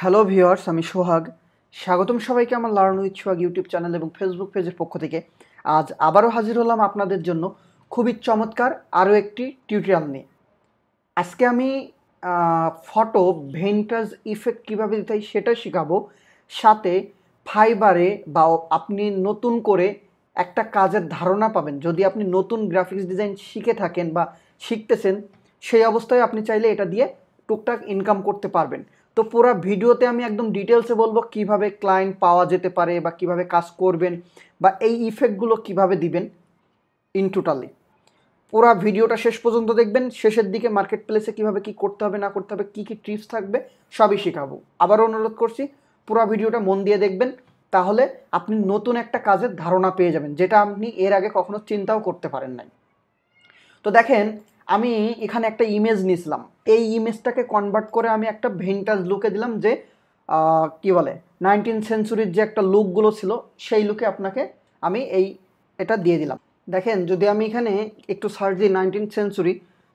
hello viewers আমি সোহাগ স্বাগতম সবাইকে আমার learn with Sohag YouTube channel এবং ফেসবুক পেজের পক্ষ থেকে আজ আবারও হাজির হলাম আপনাদের জন্য খুবই চমৎকার আরও একটি টিউটোরিয়াল নিয়ে আজকে আমি ফটো ভেন্টাজ ইফেক্ট কীভাবে দিতে হয় সেটা শেখাবো সাথে ফাইবারে বা আপনি নতুন করে একটা কাজের ধারণা পাবেন যদি আপনি নতুন গ্রাফিক্স ডিজাইন শিখে থাকেন বা শিখতেছেন সেই অবস্থায় আপনি চাইলে এটা দিয়ে টুকটাক ইনকাম করতে পারবেন তো পুরো ভিডিওতে আমি একদম ডিটেলসে বলবো কিভাবে ক্লায়েন্ট পাওয়া যেতে পারে বা কিভাবে কাজ করবেন বা এই ইফেক্টগুলো কিভাবে দিবেন ইন টোটালি পুরা ভিডিওটা শেষ পর্যন্ত দেখবেন শেষের দিকে মার্কেট প্লেসে কীভাবে কী করতে হবে না করতে হবে কী কী ট্রিপস থাকবে সবই শেখাবো আবারও অনুরোধ করছি পুরা ভিডিওটা মন দিয়ে দেখবেন তাহলে আপনি নতুন একটা কাজের ধারণা পেয়ে যাবেন যেটা আপনি এর আগে কখনো চিন্তাও করতে পারেন নাই তো দেখেন আমি এখানে একটা ইমেজ নিয়েছিলাম এই ইমেজটাকে কনভার্ট করে আমি একটা ভিনটাজ লুকে দিলাম যে কি বলে নাইনটিন সেঞ্চুরির যে একটা লুকগুলো ছিল সেই লুকে আপনাকে আমি এই এটা দিয়ে দিলাম দেখেন যদি আমি এখানে একটু সার্চ দিই নাইনটিন সেঞ্চুরি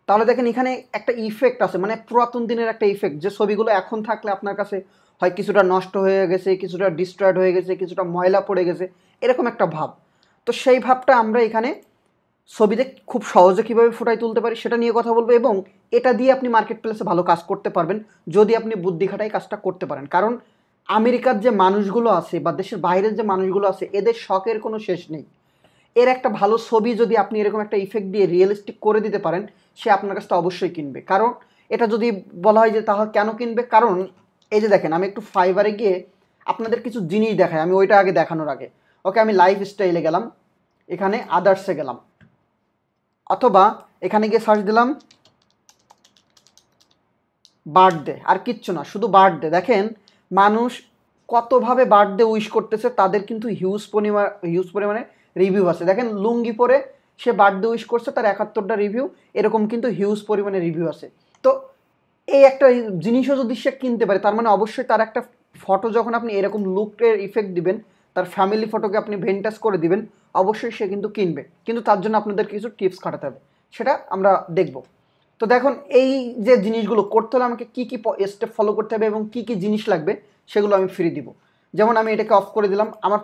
তাহলে দেখেন এখানে একটা ইফেক্ট আছে মানে পুরাতন দিনের একটা ইফেক্ট যে ছবিগুলো এখন থাকলে আপনার কাছে হয় কিছুটা নষ্ট হয়ে গেছে কিছুটা ডিস্ট্রয়েড হয়ে গেছে কিছুটা ময়লা পড়ে গেছে এরকম একটা ভাব তো সেই ভাবটা আমরা এখানে ছবিতে খুব সহজে কীভাবে ফুটাই তুলতে পারি সেটা নিয়ে কথা বলবো এবং এটা দিয়ে আপনি মার্কেট প্লেসে ভালো কাজ করতে পারবেন যদি আপনি বুদ্ধি খাটাই কাজটা করতে পারেন কারণ আমেরিকার যে মানুষগুলো আছে বা দেশের বাইরের যে মানুষগুলো আছে এদের শখের কোনো শেষ নেই এর একটা ভালো ছবি যদি আপনি এরকম একটা ইফেক্ট দিয়ে রিয়েলিস্টিক করে দিতে পারেন সে আপনার কাছটা অবশ্যই কিনবে কারণ এটা যদি বলা হয় যে তাহলে কেন কিনবে কারণ এই যে দেখেন আমি একটু ফাইবারে গিয়ে আপনাদের কিছু জিনিস দেখাই আমি ওইটা আগে দেখানোর আগে ওকে আমি লাইফ স্টাইলে গেলাম এখানে আদার্সে গেলাম অথবা এখানে গিয়ে সার্চ দিলাম বার্থডে আর কিচ্ছু না শুধু বার্থডে দেখেন মানুষ কতভাবে বার্থডে উইশ করতেছে তাদের কিন্তু হিউজ পরিমাণ হিউজ পরিমাণে রিভিউ আছে দেখেন লুঙ্গি পরে সে বার্থডে উইশ করছে তার একাত্তরটা রিভিউ এরকম কিন্তু হিউজ পরিমাণে রিভিউ আছে তো এই একটা জিনিসও যদি সে কিনতে পারে তার মানে অবশ্যই তার একটা ফটো যখন আপনি এরকম লুকের ইফেক্ট দিবেন তার ফ্যামিলি ফটোকে আপনি ভেন্টাস করে দিবেন অবশ্যই সে কিন্তু কিনবে কিন্তু তার জন্য আপনাদের কিছু টিপস খাটাতে হবে সেটা আমরা দেখব তো দেখুন এই যে জিনিসগুলো করতে হলে আমাকে কী কী স্টেপ ফলো করতে হবে এবং কী কী জিনিস লাগবে সেগুলো আমি ফ্রি দিব যেমন আমি এটাকে অফ করে দিলাম আমার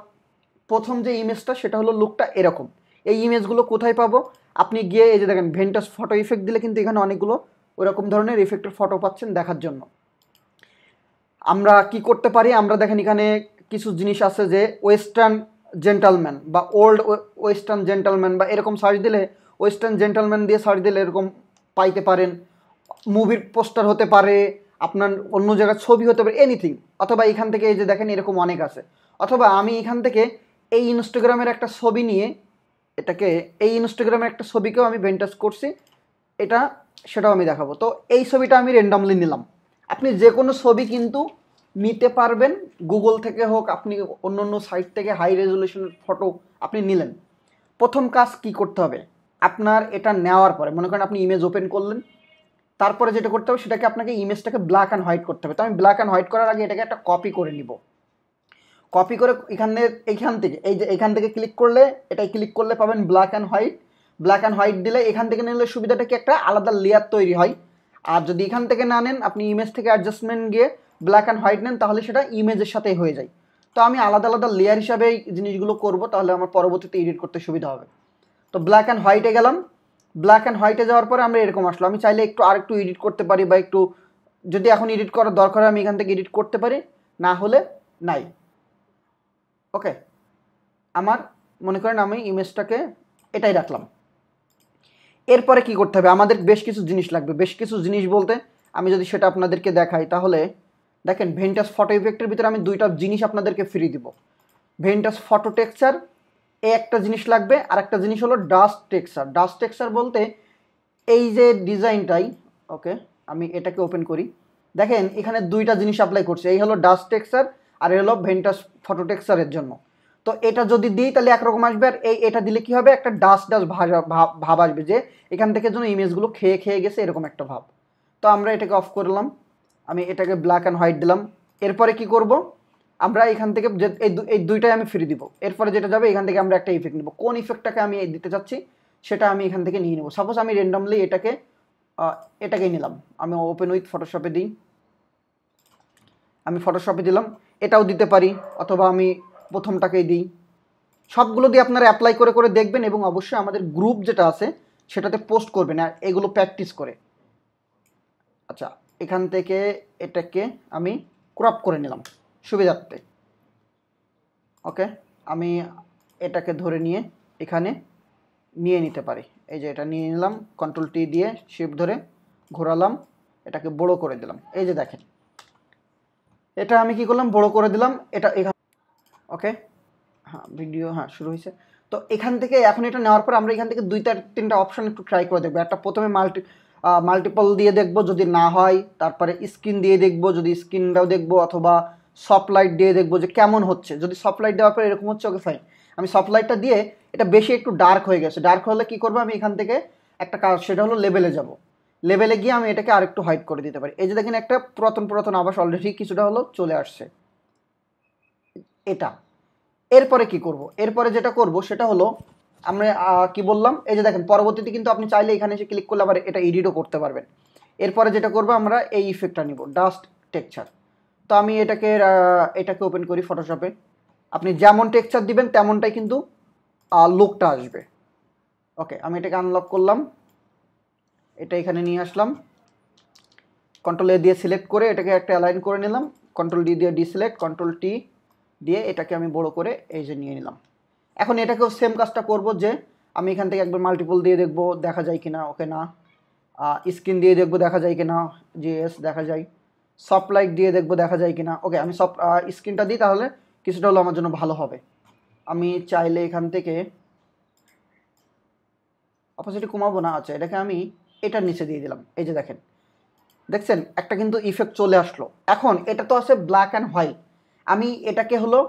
প্রথম যে ইমেজটা সেটা হলো লুকটা এরকম এই ইমেজগুলো কোথায় পাবো আপনি গিয়ে এই যে দেখেন ভেন্টাস ফটো ইফেক্ট দিলে কিন্তু এখানে অনেকগুলো ওরকম ধরনের ইফেক্টের ফটো পাচ্ছেন দেখার জন্য আমরা কি করতে পারি আমরা দেখেন এখানে কিছু জিনিস আছে যে ওয়েস্টার্ন জেন্টালম্যান বা ওল্ড ওয়েস্টার্ন জেন্টালম্যান বা এরকম সার্চ দিলে ওয়েস্টার্ন জেন্টালম্যান দিয়ে সার্চ দিলে এরকম পাইতে পারেন মুভির পোস্টার হতে পারে আপনার অন্য জায়গার ছবি হতে পারে এনিথিং অথবা এখান থেকে এই যে দেখেন এরকম অনেক আছে অথবা আমি এখান থেকে এই ইনস্টাগ্রামের একটা ছবি নিয়ে এটাকে এই ইনস্টাগ্রামের একটা ছবিকেও আমি ভেন্টাস করছি এটা সেটাও আমি দেখাবো তো এই ছবিটা আমি র্যান্ডামলি নিলাম আপনি যে কোনো ছবি কিন্তু নিতে পারবেন গুগল থেকে হোক আপনি অন্য অন্য সাইট থেকে হাই রেজলিউশনের ফটো আপনি নিলেন প্রথম কাজ কি করতে হবে আপনার এটা নেওয়ার পরে মনে করেন আপনি ইমেজ ওপেন করলেন তারপরে যেটা করতে হবে সেটাকে আপনাকে ইমেজটাকে ব্ল্যাক অ্যান্ড হোয়াইট করতে হবে তো আমি ব্ল্যাক অ্যান্ড হোয়াইট করার আগে এটাকে একটা কপি করে নিব কপি করে এখানে এখান থেকে এই যে এখান থেকে ক্লিক করলে এটাই ক্লিক করলে পাবেন black and white black and white দিলে এখান থেকে নিলে সুবিধাটা কি একটা আলাদা লেয়ার তৈরি হয় আর যদি এখান থেকে না নেন আপনি ইমেজ থেকে অ্যাডজাস্টমেন্ট গিয়ে ব্ল্যাক অ্যান্ড হোয়াইট নেন তাহলে সেটা ইমেজের সাথেই হয়ে যায় তো আমি আলাদা আলাদা লেয়ার হিসাবে এই জিনিসগুলো করব তাহলে আমার পরবর্তীতে এডিট করতে সুবিধা হবে তো ব্ল্যাক অ্যান্ড হোয়াইটে গেলাম ব্ল্যাক অ্যান্ড হোয়াইটে যাওয়ার পরে আমরা এরকম আসলো আমি চাইলে একটু আর একটু এডিট করতে পারি বা একটু যদি এখন এডিট করার দরকার হয় আমি এখান থেকে এডিট করতে পারি না হলে নাই ওকে আমার মনে করেন আমি ইমেজটাকে এটাই রাখলাম এরপরে কি করতে হবে আমাদের বেশ কিছু জিনিস লাগবে বেশ কিছু জিনিস বলতে আমি যদি সেটা আপনাদেরকে দেখাই তাহলে দেখেন ভেন্টাস ফটো ইফেক্টের ভিতরে আমি দুইটা জিনিস আপনাদেরকে ফ্রি দিব ভেন্টাস ফটো টেক্সচার এ একটা জিনিস লাগবে আর একটা জিনিস হলো ডাস্ট টেক্সচার ডাস্ট টেক্সচার বলতে এই যে ডিজাইনটাই ওকে আমি এটাকে ওপেন করি দেখেন এখানে দুইটা জিনিস অ্যাপ্লাই করছে এই হলো ডাস্ট টেক্সচার আর এই হলো ভেন্টাস ফটো টেক্সচারের জন্য তো এটা যদি দিই তাহলে একরকম আসবে আর এই এটা দিলে কি হবে একটা ডাস্ট ডাস্ট ভাব আসবে যে এখান থেকে যেন ইমেজগুলো খেয়ে খেয়ে গেছে এরকম একটা ভাব তো আমরা এটাকে অফ করলাম আমি এটাকে ব্ল্যাক অ্যান্ড হোয়াইট দিলাম এরপরে কি করব আমরা এখান থেকে যে এই দুইটাই আমি ফ্রি দিব এরপরে যেটা যাবে এখান থেকে আমরা একটা ইফেক্ট নেব কোন ইফেক্টটাকে আমি দিতে চাচ্ছি সেটা আমি এখান থেকে নিয়ে নেব সাপোজ আমি র্যান্ডামলি এটাকে এটাকেই নিলাম আমি ওপেন উইথ ফটোশপে দিই আমি ফটোশপে দিলাম এটাও দিতে পারি অথবা আমি প্রথমটাকেই দিই সবগুলো দিয়ে আপনারা অ্যাপ্লাই করে করে দেখবেন এবং অবশ্যই আমাদের গ্রুপ যেটা আছে সেটাতে পোস্ট করবেন আর এগুলো প্র্যাকটিস করে আচ্ছা এখান থেকে এটাকে আমি ক্রপ করে নিলাম সুবিধার্থে ওকে আমি এটাকে ধরে নিয়ে এখানে নিয়ে নিতে পারি এই যে এটা নিয়ে নিলাম কন্ট্রোল টি দিয়ে শিপ ধরে ঘোরালাম এটাকে বড় করে দিলাম এই যে দেখেন এটা আমি কি করলাম বড় করে দিলাম এটা এখান ওকে হ্যাঁ ভিডিও হ্যাঁ শুরু হয়েছে তো এখান থেকে এখন এটা নেওয়ার পর আমরা এখান থেকে দুই তিনটা অপশন একটু ট্রাই করে দেখবো একটা প্রথমে মাল্টি মাল্টিপল দিয়ে দেখব যদি না হয় তারপরে স্ক্রিন দিয়ে দেখব যদি স্ক্রিনটাও দেখব অথবা সফলাইট দিয়ে দেখব যে কেমন হচ্ছে যদি সফলাইট দেওয়ার পরে এরকম হচ্ছে ওকে ফাইন আমি সফলাইটটা দিয়ে এটা বেশি একটু ডার্ক হয়ে গেছে ডার্ক হলে কি করবো আমি এখান থেকে একটা কাজ সেটা হলো লেভেলে যাব লেভেলে গিয়ে আমি এটাকে আরেকটু হাইট করে দিতে পারি এই যে দেখেন একটা পুরাতন পুরাতন আবাস অলরেডি কিছুটা হলো চলে আসছে এটা এরপরে কি করব এরপরে যেটা করব সেটা হলো আমরা কি বললাম এই যে দেখেন পরবর্তীতে কিন্তু আপনি চাইলে এখানে এসে ক্লিক করলে আবার এটা এডিটও করতে পারবেন এরপরে যেটা করবো আমরা এই ইফেক্টটা নিব ডাস্ট টেকচার তো আমি এটাকে এটাকে ওপেন করি ফটোশপে আপনি যেমন টেকচার দিবেন তেমনটাই কিন্তু লোকটা আসবে ওকে আমি এটাকে আনলক করলাম এটা এখানে নিয়ে আসলাম কন্ট্রোল এ দিয়ে সিলেক্ট করে এটাকে একটা অ্যালাইন করে নিলাম কন্ট্রোল ডি দিয়ে ডিসিলেক্ট কন্ট্রোল টি দিয়ে এটাকে আমি বড় করে এই যে নিয়ে নিলাম এখন এটাকেও সেম কাজটা করব যে আমি এখান থেকে একবার মাল্টিপল দিয়ে দেখব দেখা যায় কি না ওকে না স্ক্রিন দিয়ে দেখব দেখা যায় কি না এস দেখা যায় সফট লাইট দিয়ে দেখব দেখা যায় কি না ওকে আমি সব স্ক্রিনটা দিই তাহলে কিছুটা হলো আমার জন্য ভালো হবে আমি চাইলে এখান থেকে অপোজিটি কমাবো না আচ্ছা এটাকে আমি এটার নিচে দিয়ে দিলাম এই যে দেখেন দেখছেন একটা কিন্তু ইফেক্ট চলে আসলো এখন এটা তো আছে ব্ল্যাক অ্যান্ড হোয়াইট আমি এটাকে হলো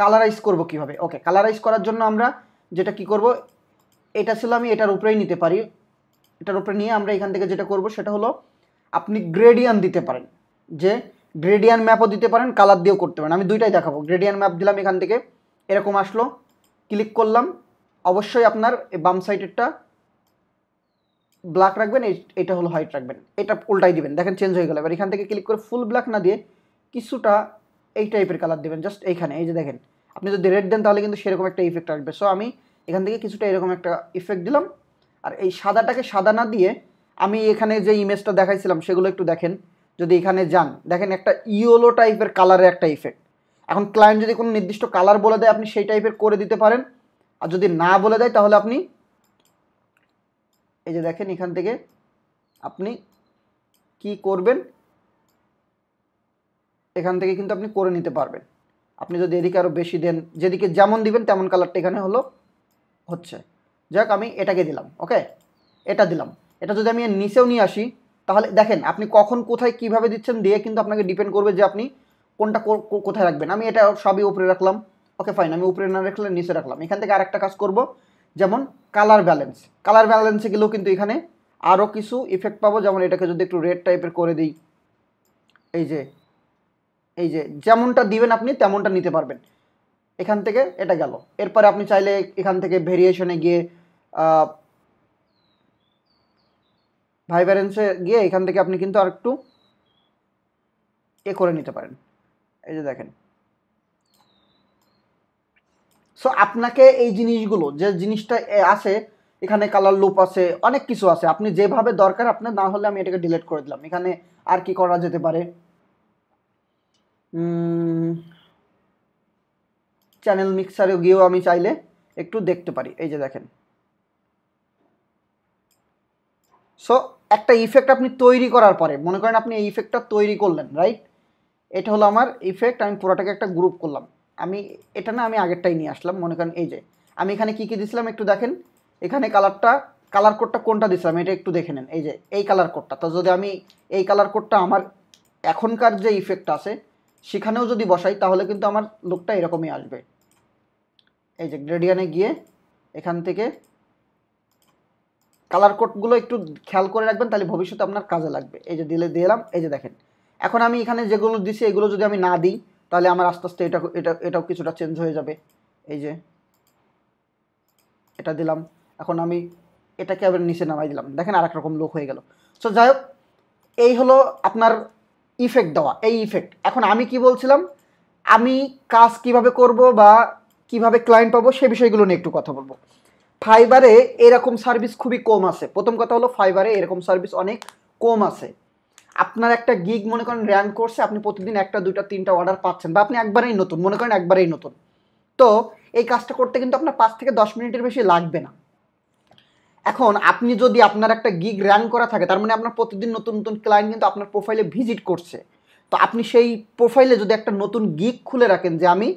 কালারাইজ করব কিভাবে ওকে কালারাইজ করার জন্য আমরা যেটা কি করব এটা ছিল আমি এটার উপরেই নিতে পারি এটার উপরে নিয়ে আমরা এখান থেকে যেটা করব সেটা হলো আপনি গ্রেডিয়ান দিতে পারেন যে গ্রেডিয়ান ম্যাপও দিতে পারেন কালার দিয়েও করতে পারেন আমি দুইটাই দেখাবো গ্রেডিয়ান ম্যাপ দিলাম এখান থেকে এরকম আসলো ক্লিক করলাম অবশ্যই আপনার বাম সাইডেরটা ব্ল্যাক রাখবেন এটা হলো হোয়াইট রাখবেন এটা উল্টাই দিবেন দেখেন চেঞ্জ হয়ে গেল এবার এখান থেকে ক্লিক করে ফুল ব্ল্যাক না দিয়ে কিছুটা এই টাইপের কালার দেবেন জাস্ট এইখানে এই যে দেখেন আপনি যদি রেড দেন তাহলে কিন্তু সেরকম একটা ইফেক্ট আসবে সো আমি এখান থেকে কিছুটা এরকম একটা ইফেক্ট দিলাম আর এই সাদাটাকে সাদা না দিয়ে আমি এখানে যে ইমেজটা দেখাইছিলাম সেগুলো একটু দেখেন যদি এখানে যান দেখেন একটা ইয়েলো টাইপের কালারের একটা ইফেক্ট এখন ক্লায়েন্ট যদি কোনো নির্দিষ্ট কালার বলে দেয় আপনি সেই টাইপের করে দিতে পারেন আর যদি না বলে দেয় তাহলে আপনি এই যে দেখেন এখান থেকে আপনি কি করবেন এখান থেকে কিন্তু আপনি করে নিতে পারবেন আপনি যদি এদিকে আরও বেশি দেন যেদিকে যেমন দিবেন তেমন কালারটা এখানে হলো হচ্ছে যাক আমি এটাকে দিলাম ওকে এটা দিলাম এটা যদি আমি নিচেও নিয়ে আসি তাহলে দেখেন আপনি কখন কোথায় কিভাবে দিচ্ছেন দিয়ে কিন্তু আপনাকে ডিপেন্ড করবে যে আপনি কোনটা কোথায় রাখবেন আমি এটা সবই উপরে রাখলাম ওকে ফাইন আমি উপরে না রাখলে নিচে রাখলাম এখান থেকে আরেকটা কাজ করব যেমন কালার ব্যালেন্স কালার ব্যালেন্সে গেলেও কিন্তু এখানে আরও কিছু ইফেক্ট পাবো যেমন এটাকে যদি একটু রেড টাইপের করে দিই এই যে এই যে যেমনটা দিবেন আপনি তেমনটা নিতে পারবেন এখান থেকে এটা গেল এরপরে আপনি চাইলে এখান থেকে ভেরিয়েশনে গিয়ে ভাইভারেন্সে গিয়ে এখান থেকে আপনি কিন্তু আর একটু এ করে নিতে পারেন এই যে দেখেন সো আপনাকে এই জিনিসগুলো যে জিনিসটা আছে এখানে কালার লুপ আছে অনেক কিছু আছে আপনি যেভাবে দরকার আপনার না হলে আমি এটাকে ডিলিট করে দিলাম এখানে আর কি করা যেতে পারে চ্যানেল মিক্সারে গিয়েও আমি চাইলে একটু দেখতে পারি এই যে দেখেন সো একটা ইফেক্ট আপনি তৈরি করার পরে মনে করেন আপনি এই ইফেক্টটা তৈরি করলেন রাইট এটা হলো আমার ইফেক্ট আমি পুরোটাকে একটা গ্রুপ করলাম আমি এটা না আমি আগেরটাই নিয়ে আসলাম মনে করেন এই যে আমি এখানে কী কী দিছিলাম একটু দেখেন এখানে কালারটা কালার কোডটা কোনটা দিছিলাম এটা একটু দেখে নেন এই যে এই কালার কোডটা তো যদি আমি এই কালার কোডটা আমার এখনকার যে ইফেক্ট আছে সেখানেও যদি বসাই তাহলে কিন্তু আমার লুকটা এরকমই আসবে এই যে গ্রেডিয়ানে গিয়ে এখান থেকে কালার কোডগুলো একটু খেয়াল করে রাখবেন তাহলে ভবিষ্যতে আপনার কাজে লাগবে এই যে দিলে দিলাম এই যে দেখেন এখন আমি এখানে যেগুলো দিছি এগুলো যদি আমি না দিই তাহলে আমার আস্তে আস্তে এটা এটা এটাও কিছুটা চেঞ্জ হয়ে যাবে এই যে এটা দিলাম এখন আমি এটাকে আবার নিচে নামাই দিলাম দেখেন আর রকম লোক হয়ে গেল সো যাই হোক এই হলো আপনার ইফেক্ট দেওয়া এই ইফেক্ট এখন আমি কি বলছিলাম আমি কাজ কিভাবে করব বা কিভাবে ক্লায়েন্ট পাবো সে বিষয়গুলো নিয়ে একটু কথা বলবো ফাইবারে এরকম সার্ভিস খুবই কম আছে প্রথম কথা হলো ফাইবারে এরকম সার্ভিস অনেক কম আছে আপনার একটা গিগ মনে করেন র্যাঙ্ক করছে আপনি প্রতিদিন একটা দুটা তিনটা অর্ডার পাচ্ছেন বা আপনি একবারেই নতুন মনে করেন একবারেই নতুন তো এই কাজটা করতে কিন্তু আপনার পাঁচ থেকে দশ মিনিটের বেশি লাগবে না এখন আপনি যদি আপনার একটা গিগ রান করা থাকে তার মানে আপনার প্রতিদিন নতুন নতুন ক্লায়েন্ট কিন্তু আপনার প্রোফাইলে ভিজিট করছে তো আপনি সেই প্রোফাইলে যদি একটা নতুন গিগ খুলে রাখেন যে আমি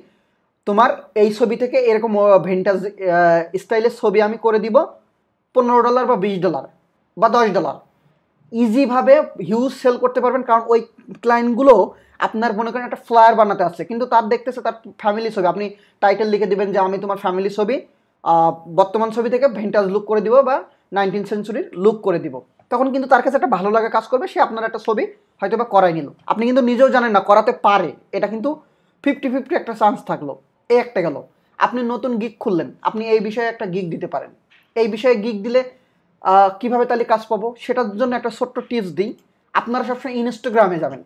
তোমার এই ছবি থেকে এরকম ভেন্টাজ স্টাইলের ছবি আমি করে দিব পনেরো ডলার বা বিশ ডলার বা দশ ডলার ইজিভাবে হিউজ সেল করতে পারবেন কারণ ওই ক্লায়েন্টগুলো আপনার মনে করেন একটা ফ্লায়ার বানাতে আসছে কিন্তু তার দেখতেছে তার ফ্যামিলি ছবি আপনি টাইটেল লিখে দেবেন যে আমি তোমার ফ্যামিলি ছবি বর্তমান ছবি থেকে ভেন্টাজ লুক করে দিব বা নাইনটিন সেঞ্চুরির লুক করে দিব তখন কিন্তু তার কাছে একটা ভালো লাগা কাজ করবে সে আপনার একটা ছবি হয়তো বা করাই নিল আপনি কিন্তু নিজেও জানেন না করাতে পারে এটা কিন্তু ফিফটি ফিফটি একটা চান্স থাকলো এই একটা গেল আপনি নতুন গিক খুললেন আপনি এই বিষয়ে একটা গিক দিতে পারেন এই বিষয়ে গিক দিলে কিভাবে তাহলে কাজ পাবো সেটার জন্য একটা ছোট্ট টিপস দিই আপনারা সবসময় ইনস্টাগ্রামে যাবেন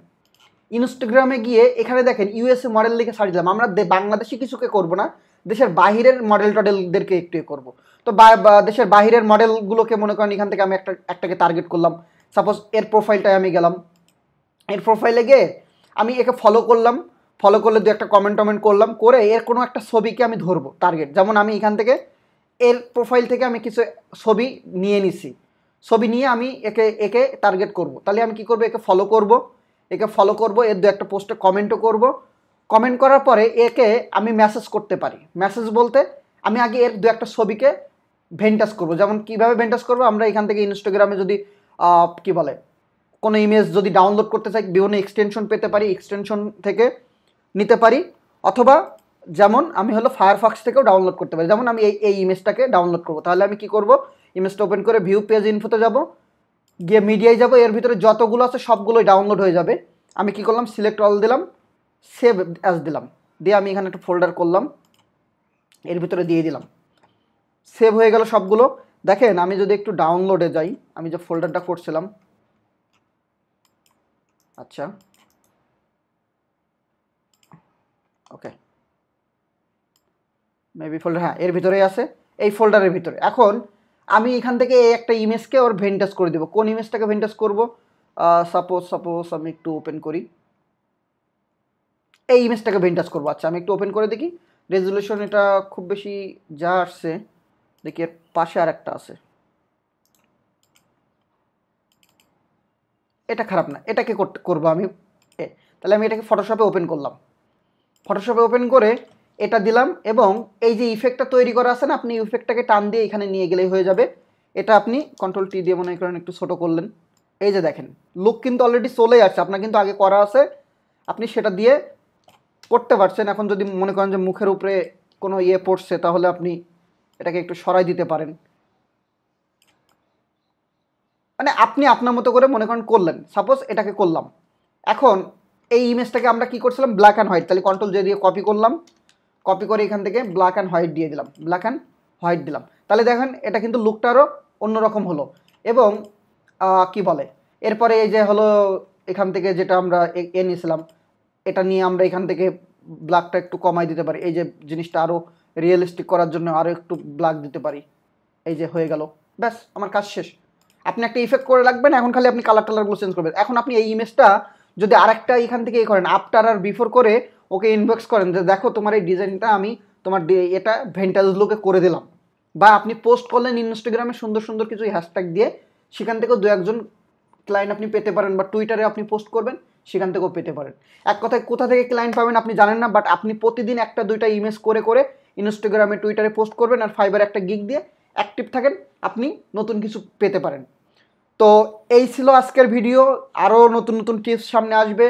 ইনস্টাগ্রামে গিয়ে এখানে দেখেন ইউএসএ মডেল লিখে সার্চ দিলাম আমরা বাংলাদেশি কিছুকে করব না দেশের বাহিরের মডেল টডেলদেরকে একটু করব তো দেশের বাহিরের মডেলগুলোকে মনে করেন এখান থেকে আমি একটা একটাকে টার্গেট করলাম সাপোজ এর প্রোফাইলটায় আমি গেলাম এর প্রোফাইলে গিয়ে আমি একে ফলো করলাম ফলো করলে দু একটা কমেন্ট টমেন্ট করলাম করে এর কোনো একটা ছবিকে আমি ধরবো টার্গেট যেমন আমি এখান থেকে এর প্রোফাইল থেকে আমি কিছু ছবি নিয়ে নিছি ছবি নিয়ে আমি একে একে টার্গেট করব তাহলে আমি কি করব একে ফলো করবো একে ফলো করব এর দু একটা পোস্টে কমেন্টও করব কমেন্ট করার পরে একে আমি মেসেজ করতে পারি মেসেজ বলতে আমি আগে এর দু একটা ছবিকে ভেন্টাস করব যেমন কিভাবে ভেন্টাস করব আমরা এখান থেকে ইনস্টাগ্রামে যদি কি বলে কোনো ইমেজ যদি ডাউনলোড করতে চাই বিভিন্ন এক্সটেনশন পেতে পারি এক্সটেনশন থেকে নিতে পারি অথবা যেমন আমি হলো ফায়ারফক্স থেকেও ডাউনলোড করতে পারি যেমন আমি এই এই ইমেজটাকে ডাউনলোড করব তাহলে আমি কি করব ইমেজটা ওপেন করে ভিউ পেজ ইনফোতে যাব গিয়ে মিডিয়ায় যাব এর ভিতরে যতগুলো আছে সবগুলোই ডাউনলোড হয়ে যাবে আমি কি করলাম সিলেক্ট অল দিলাম সেভ অ্যাজ দিলাম দিয়ে আমি এখানে একটা ফোল্ডার করলাম এর ভিতরে দিয়ে দিলাম সেভ হয়ে গেল সবগুলো দেখেন আমি যদি একটু ডাউনলোডে যাই আমি যে ফোল্ডারটা করছিলাম আচ্ছা ওকে মেবি ফোল্ডার হ্যাঁ এর ভিতরেই আছে এই ফোল্ডারের ভিতরে এখন আমি এখান থেকে একটা ইমেজকে ওর ভেন্টাস করে দেবো কোন ইমেজটাকে ভেন্টাস করবো সাপোজ সাপোজ আমি একটু ওপেন করি এই ইমেজটাকে ভেন্টাস করবো আচ্ছা আমি একটু ওপেন করে দেখি রেজুলেশন এটা খুব বেশি যা আসছে দেখি এর পাশে আর একটা আছে এটা খারাপ না এটাকে করবো আমি তাহলে আমি এটাকে ফটোশপে ওপেন করলাম ফটোশপে ওপেন করে এটা দিলাম এবং এই যে ইফেক্টটা তৈরি করা আছে না আপনি ইফেক্টটাকে টান দিয়ে এখানে নিয়ে গেলেই হয়ে যাবে এটা আপনি কন্ট্রোল টি দিয়ে মনে করেন একটু ছোটো করলেন এই যে দেখেন লুক কিন্তু অলরেডি চলেই আসছে আপনার কিন্তু আগে করা আছে আপনি সেটা দিয়ে করতে পারছেন এখন যদি মনে করেন যে মুখের উপরে কোনো ইয়ে পড়ছে তাহলে আপনি এটাকে একটু সরাই দিতে পারেন মানে আপনি আপনার মতো করে মনে করেন করলেন সাপোজ এটাকে করলাম এখন এই ইমেজটাকে আমরা কি করছিলাম ব্ল্যাক অ্যান্ড হোয়াইট তাহলে কন্ট্রোল যে দিয়ে কপি করলাম কপি করে এখান থেকে ব্ল্যাক অ্যান্ড হোয়াইট দিয়ে দিলাম ব্ল্যাক অ্যান্ড হোয়াইট দিলাম তাহলে দেখেন এটা কিন্তু লুকটারও অন্যরকম হলো এবং কি বলে এরপরে এই যে হলো এখান থেকে যেটা আমরা এ নিয়েছিলাম এটা নিয়ে আমরা এখান থেকে ব্ল্যাকটা একটু কমাই দিতে পারি এই যে জিনিসটা আরও রিয়েলিস্টিক করার জন্য আরও একটু ব্ল্যাক দিতে পারি এই যে হয়ে গেল ব্যাস আমার কাজ শেষ আপনি একটা ইফেক্ট করে রাখবেন এখন খালি আপনি কালার টালারগুলো চেঞ্জ করবেন এখন আপনি এই ইমেজটা যদি আরেকটা এখান থেকে এই করেন আফটার আর বিফোর করে ওকে ইনবক্স করেন যে দেখো তোমার এই ডিজাইনটা আমি তোমার এটা ভেন্টাজ লোকে করে দিলাম বা আপনি পোস্ট করলেন ইনস্টাগ্রামে সুন্দর সুন্দর কিছু হ্যাশট্যাগ দিয়ে সেখান থেকেও দু একজন ক্লায়েন্ট আপনি পেতে পারেন বা টুইটারে আপনি পোস্ট করবেন সেখান থেকেও পেতে পারেন এক কথায় কোথা থেকে ক্লায়েন্ট পাবেন আপনি জানেন না বাট আপনি প্রতিদিন একটা দুইটা ইমেজ করে করে ইনস্টাগ্রামে টুইটারে পোস্ট করবেন আর ফাইবার একটা গিক দিয়ে অ্যাক্টিভ থাকেন আপনি নতুন কিছু পেতে পারেন তো এই ছিল আজকের ভিডিও আরও নতুন নতুন টিপস সামনে আসবে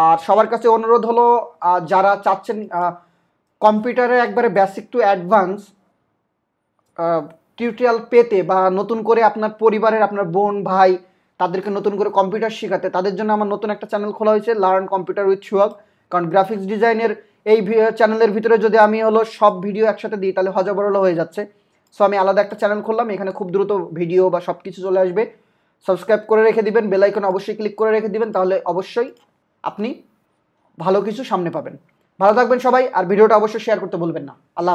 আর সবার কাছে অনুরোধ হলো যারা চাচ্ছেন কম্পিউটারে একবারে বেসিক টু অ্যাডভান্স টিউটোরিয়াল পেতে বা নতুন করে আপনার পরিবারের আপনার বোন ভাই তাদেরকে নতুন করে কম্পিউটার শেখাতে তাদের জন্য আমার নতুন একটা চ্যানেল খোলা হয়েছে লার্ন কম্পিউটার উইথ সুহাগ কারণ গ্রাফিক্স ডিজাইনের এই চ্যানেলের ভিতরে যদি আমি হলো সব ভিডিও একসাথে দিই তাহলে হজবরল হয়ে যাচ্ছে সো আমি আলাদা একটা চ্যানেল খুললাম এখানে খুব দ্রুত ভিডিও বা সব কিছু চলে আসবে সাবস্ক্রাইব করে রেখে দিবেন বেলাইকন অবশ্যই ক্লিক করে রেখে দিবেন তাহলে অবশ্যই আপনি ভালো কিছু সামনে পাবেন ভালো থাকবেন সবাই আর ভিডিওটা অবশ্যই শেয়ার করতে বলবেন না আল্লাহ